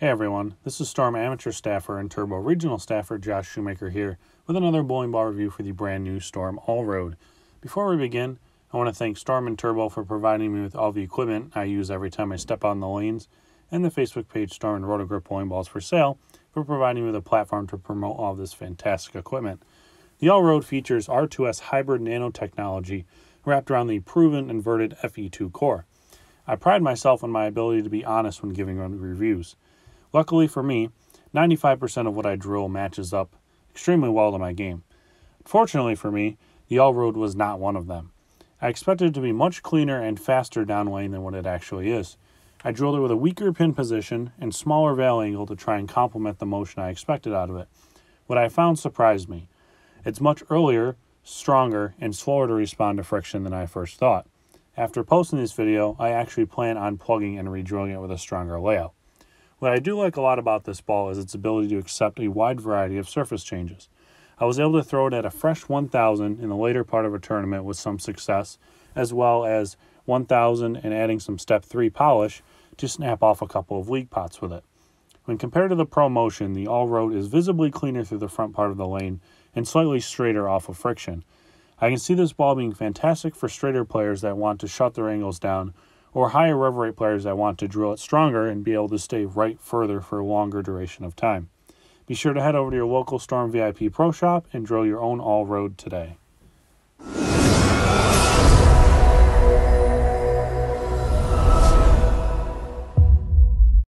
Hey everyone, this is Storm Amateur Staffer and Turbo Regional Staffer Josh Shoemaker here with another bowling ball review for the brand new Storm All Road. Before we begin, I want to thank Storm and Turbo for providing me with all the equipment I use every time I step on the lanes, and the Facebook page Storm and Rotogrip Bowling Balls for Sale for providing me with a platform to promote all this fantastic equipment. The All Road features R2S hybrid nanotechnology wrapped around the proven inverted FE2 core. I pride myself on my ability to be honest when giving reviews. Luckily for me, 95% of what I drill matches up extremely well to my game. Fortunately for me, the all road was not one of them. I expected it to be much cleaner and faster downlane than what it actually is. I drilled it with a weaker pin position and smaller valley angle to try and complement the motion I expected out of it. What I found surprised me. It's much earlier, stronger, and slower to respond to friction than I first thought. After posting this video, I actually plan on plugging and redrilling it with a stronger layout. What I do like a lot about this ball is its ability to accept a wide variety of surface changes. I was able to throw it at a fresh 1000 in the later part of a tournament with some success, as well as 1000 and adding some step 3 polish to snap off a couple of league pots with it. When compared to the Pro Motion, the All Road is visibly cleaner through the front part of the lane and slightly straighter off of friction. I can see this ball being fantastic for straighter players that want to shut their angles down or higher rev rate players that want to drill it stronger and be able to stay right further for a longer duration of time. Be sure to head over to your local Storm VIP Pro Shop and drill your own all road today.